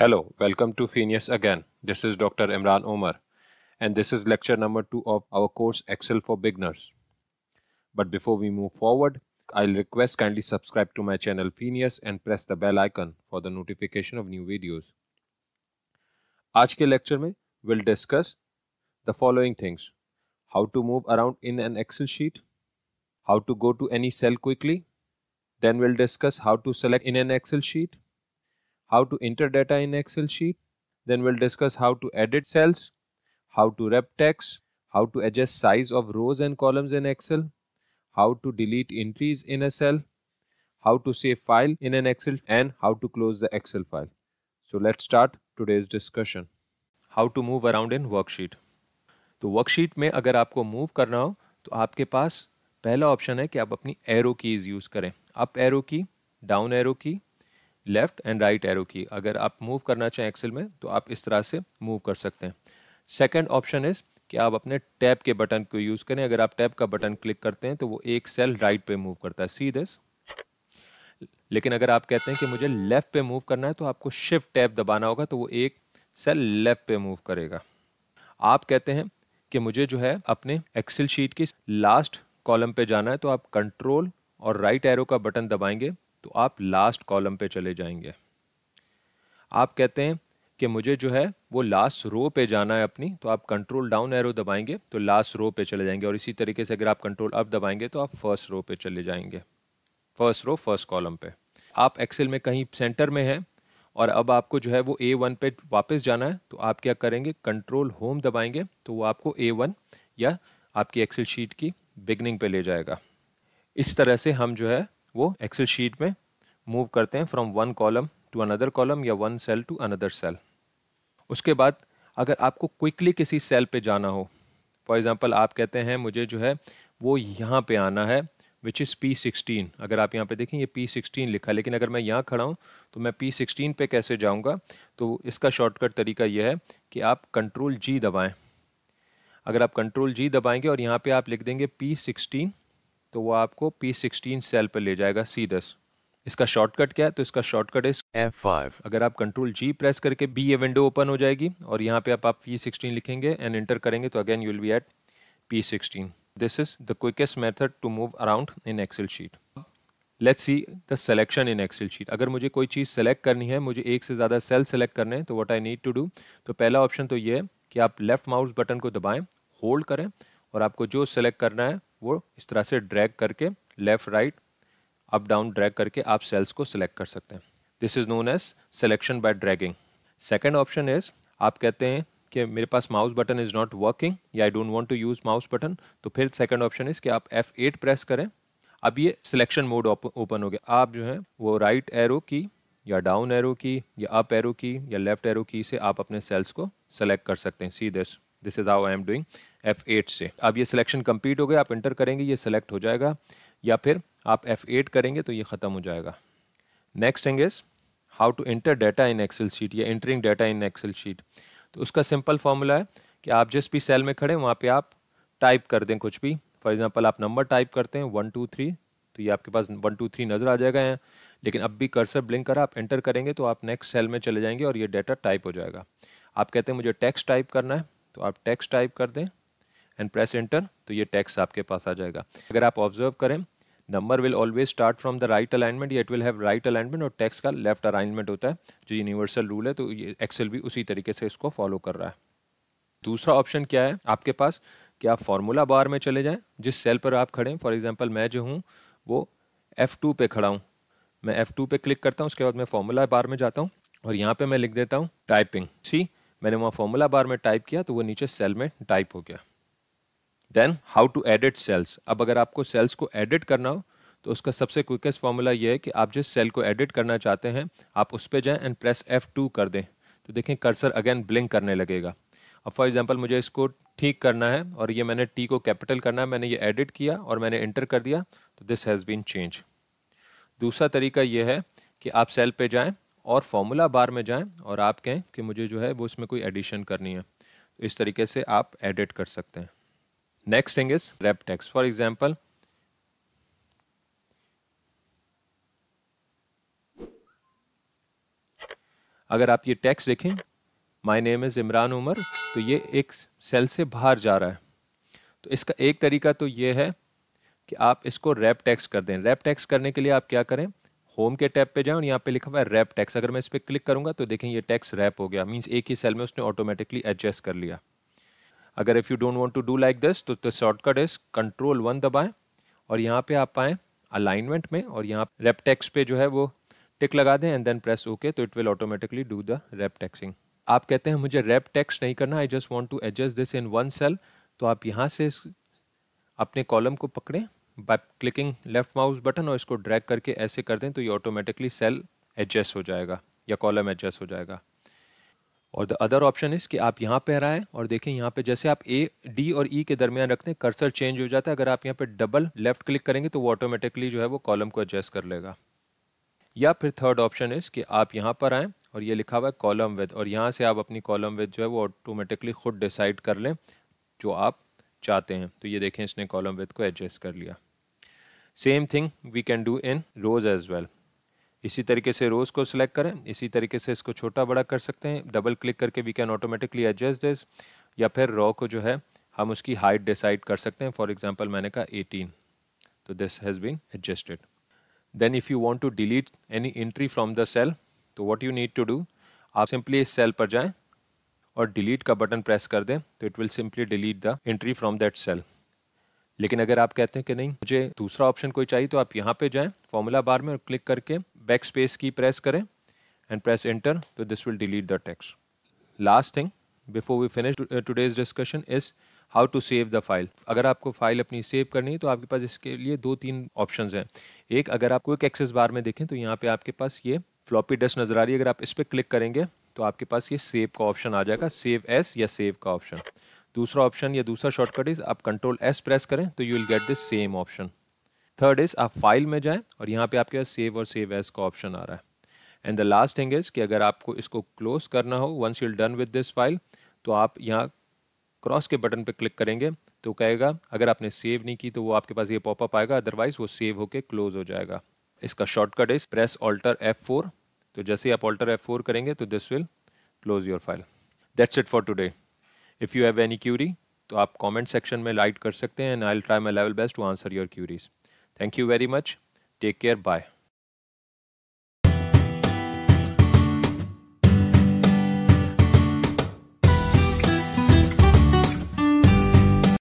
Hello, welcome to Phineas again. This is Dr. Imran Omar, and this is lecture number two of our course Excel for Beginners. But before we move forward, I'll request kindly subscribe to my channel Phineas and press the bell icon for the notification of new videos. आज क lecture, में we'll discuss the following things: how to move around in an Excel sheet, how to go to any cell quickly. Then we'll discuss how to select in an Excel sheet. how to enter data in Excel sheet. Then we'll discuss how to edit cells, how to wrap text, how to adjust size of rows and columns in Excel, how to delete entries in a cell, how to save file in an Excel and how to close the Excel file. So let's start today's discussion. How to move around in worksheet. तो worksheet में अगर आपको move करना हो तो आपके पास पहला option है कि आप अपनी एरो कीज़ यूज़ करें up arrow key down arrow key left and right arrow key अगर आप मूव करना चाहें एक्सेल में तो आप इस तरह से मूव कर सकते हैं सेकेंड ऑप्शन इज़ कि आप अपने टैब के बटन को यूज़ करें अगर आप टैब का बटन क्लिक करते हैं तो वो एक सेल राइट पे मूव करता है सी दिस लेकिन अगर आप कहते हैं कि मुझे लेफ़्ट पे मूव करना है तो आपको शिफ्ट टैब दबाना होगा तो वो एक सेल लेफ़्ट पे मूव करेगा आप कहते हैं कि मुझे जो है अपने एक्सेल शीट की लास्ट कॉलम पे जाना है तो आप कंट्रोल और राइट एरो का बटन दबाएंगे तो आप लास्ट कॉलम पे चले जाएंगे आप कहते हैं कि मुझे जो है वो लास्ट रो पे जाना है अपनी तो आप कंट्रोल डाउन एरो दबाएंगे तो लास्ट रो पे चले जाएंगे और इसी तरीके से अगर आप कंट्रोल अप दबाएंगे तो आप फर्स्ट रो पे चले जाएंगे फर्स्ट रो फर्स्ट कॉलम पे आप एक्सेल में कहीं सेंटर में हैं और अब आपको जो है वो ए वन पे वापस जाना है तो आप क्या करेंगे कंट्रोल होम दबाएंगे तो वो आपको ए वन या आपकी एक्सेल शीट की बिगनिंग पे ले जाएगा इस तरह से हम जो है वो एक्सेल शीट में मूव करते हैं from one column to another column या one cell to another cell उसके बाद अगर आपको क्विकली किसी सेल पे जाना हो फॉर एग्ज़ाम्पल आप कहते हैं मुझे जो है वो यहाँ पे आना है विच इज़ पी सिक्सटीन अगर आप यहाँ पे देखें ये पी सिक्सटीन लिखा लेकिन अगर मैं यहाँ खड़ा हूँ तो मैं पी सिक्सटीन पर कैसे जाऊँगा तो इसका शॉर्टकट तरीका यह है कि आप कंट्रोल जी दबाएँ अगर आप कंट्रोल जी दबाएंगे और यहाँ पे आप लिख देंगे पी सिक्सटीन तो वो आपको पी सिक्सटीन सेल पर ले जाएगा सी दस इसका शॉर्टकट क्या है तो इसका शॉर्टकट इस F5 अगर आप कंट्रोल जी प्रेस करके बी ये विंडो ओपन हो जाएगी और यहाँ पे आप आप पी सिक्सटीन लिखेंगे एंड एंटर करेंगे तो again you will be at P sixteen this is the quickest method to move around in Excel sheet let's see the selection in Excel sheet अगर मुझे कोई चीज़ सेलेक्ट करनी है मुझे एक से ज़्यादा सेल सेलेक्ट करने हैं तो what I need to do तो पहला ऑप्शन तो ये है कि आप लेफ्ट माउस बटन को दबाएं होल्ड करें और आपको जो सेलेक्ट करना है वो इस तरह से ड्रैग करके left right up down drag करके आप सेल्स को सिलेक्ट कर सकते हैं this is known as selection by dragging second option is आप कहते हैं कि मेरे पास mouse button is not working या I don't want to use mouse button तो फिर सेकेंड ऑप्शन इज़ कि आप F8 प्रेस करें अब ये सिलेक्शन मोड ओपन हो गया आप जो है वो राइट right एरो की या डाउन एरो की या अप एरो की या लेफ्ट एरो की से आप अपने सेल्स को सेलेक्ट कर सकते हैं see this this is how I am doing F eight से अब ये सिलेक्शन कंप्लीट हो गया आप इंटर करेंगे ये सिलेक्ट हो जाएगा या फिर आप एफ एट करेंगे तो ये ख़त्म हो जाएगा next thing is how to enter data in Excel sheet या entering data in Excel sheet तो उसका सिंपल फॉर्मूला है कि आप जिस भी सेल में खड़े वहाँ पे आप टाइप कर दें कुछ भी फॉर एग्जांपल आप नंबर टाइप करते हैं वन टू थ्री तो ये आपके पास वन टू थ्री नज़र आ जाएगा यहाँ लेकिन अब भी कर्सर ब्लिंक करा आप एंटर करेंगे तो आप नेक्स्ट सेल में चले जाएंगे और ये डाटा टाइप हो जाएगा आप कहते हैं मुझे टेक्स्ट टाइप करना है तो आप टेक्स्ट टाइप कर दें एंड प्रेस एंटर तो ये टेक्स्ट आपके पास आ जाएगा अगर आप ऑब्जर्व करें number will always start from the right alignment या it will have right alignment और टेक्स्ट का लेफ्ट अलाइनमेंट होता है जो यूनिवर्सल रूल है तो ये एक्सेल भी उसी तरीके से इसको फॉलो कर रहा है दूसरा ऑप्शन क्या है आपके पास कि आप फार्मूला बार में चले जाएं जिस सेल पर आप खड़े हैं फॉर एग्जांपल मैं जो हूँ वो F2 पे खड़ा हूँ मैं F2 पे क्लिक करता हूँ उसके बाद मैं फार्मूला बार में जाता हूँ और यहाँ पे मैं लिख देता हूँ टाइपिंग सी मैंने वहाँ फॉर्मूला बार में टाइप किया तो वो नीचे सेल में टाइप हो गया then how to edit cells अब अगर आपको सेल्स को एडिट करना हो तो उसका सबसे क्विकेस्ट फॉर्मूला ये है कि आप जिस सेल को एडिट करना चाहते हैं आप उस पर जाएँ एंड प्रेस एफ टू कर दें तो देखें कर्सर अगेन ब्लिंक करने लगेगा अब फॉर एग्जाम्पल मुझे इसको ठीक करना है और ये मैंने टी को कैपिटल करना है मैंने ये एडिट किया और मैंने इंटर कर दिया तो दिस हैज़ बीन चेंज दूसरा तरीका ये है कि आप सेल पे जाएं और फॉर्मूला बार में जाएं और आप कहें कि मुझे जो है वो इसमें कोई एडिशन करनी है तो इस तरीके से आप एडिट कर सकते हैं next thing is wrap text for example अगर आप ये टैक्स देखें my name is Imran Umar तो ये एक सेल से बाहर जा रहा है तो इसका एक तरीका तो ये है कि आप इसको रैप टैक्स कर दें रैप टैक्स करने के लिए आप क्या करें होम के टैब पे जाएं और यहाँ पे लिखा हुआ है रैप टैक्स अगर मैं इस पर क्लिक करूँगा तो देखें ये टैक्स रैप हो गया मीन्स एक ही सेल में उसने ऑटोमेटिकली एडजस्ट कर लिया अगर if you don't want to do like this तो, तो शॉर्टकट इज कंट्रोल वन दबाएं और यहाँ पे आप आएँ अलाइनमेंट में और यहाँ रेप टैक्स पे जो है वो टिक लगा दें एंड देन प्रेस ओके तो it will automatically do the wrap texting आप कहते हैं मुझे रेप टैक्स नहीं करना I just want to adjust this in one cell तो आप यहाँ से अपने कॉलम को पकड़ें by clicking left mouse button और इसको ड्रैग करके ऐसे कर दें तो ये ऑटोमेटिकली सेल एडजस्ट हो जाएगा या कॉलम एडजस्ट हो जाएगा और द अदर ऑप्शन इस कि आप यहाँ पर आएँ और देखें यहाँ पे जैसे आप ए डी और ई e के दरमियान रखते हैं कर्सर चेंज हो जाता है अगर आप यहाँ पे डबल लेफ्ट क्लिक करेंगे तो वो ऑटोमेटिकली जो है वो कॉलम को एडजस्ट कर लेगा या फिर थर्ड ऑप्शन इस कि आप यहाँ पर आएँ और ये लिखा हुआ है कॉलम विद और यहाँ से आप अपनी कॉलम विद जो है वो ऑटोमेटिकली खुद डिसाइड कर लें जो आप चाहते हैं तो ये देखें इसने कॉलम विद को एडजस्ट कर लिया same thing we can do in rows as well इसी तरीके से रोज़ को सिलेक्ट करें इसी तरीके से इसको छोटा बड़ा कर सकते हैं डबल क्लिक करके we can automatically adjust this या फिर रॉ को जो है हम उसकी हाइट डिसाइड कर सकते हैं फॉर एग्जाम्पल मैंने कहा एटीन तो this has been adjusted then if you want to delete any entry from the cell तो what you need to do आप सिंपली इस सेल पर जाएँ और डिलीट का बटन प्रेस कर दें तो it will simply delete the entry from that cell लेकिन अगर आप कहते हैं कि नहीं मुझे दूसरा ऑप्शन कोई चाहिए तो आप यहाँ पे जाएं फॉर्मूला बार में और क्लिक करके बैक स्पेस की प्रेस करें एंड प्रेस एंटर तो this will delete the text last thing before we finish today's discussion is how to save the file अगर आपको फाइल अपनी सेव करनी है तो आपके पास इसके लिए दो तीन ऑप्शन हैं एक अगर आप क्विक एक्सेस बार में देखें तो यहाँ पे आपके पास ये फ्लॉपी डस्ट नज़र आ रही है अगर आप इस पर क्लिक करेंगे तो आपके पास ये सेव का ऑप्शन आ जाएगा सेव एस या सेव का ऑप्शन दूसरा ऑप्शन या दूसरा शॉर्टकट इज आप कंट्रोल एस प्रेस करें तो you will get this same option third is आप फाइल में जाएं और यहाँ पे आपके पास सेव और सेव एस का ऑप्शन आ रहा है and the last thing is कि अगर आपको इसको क्लोज करना हो once you'll done with this file तो आप यहाँ क्रॉस के बटन पे क्लिक करेंगे तो कहेगा अगर आपने सेव नहीं की तो वो आपके पास ये पॉपअप आएगा अदरवाइज वो सेव होकर क्लोज हो जाएगा इसका shortcut is press alt F four तो जैसे आप ऑल्टर एफ फोर करेंगे तो this will close your file that's it for today if you have any query तो आप कमेंट सेक्शन में लाइट कर सकते हैं and I try my level best to answer your queries thank you very much take care bye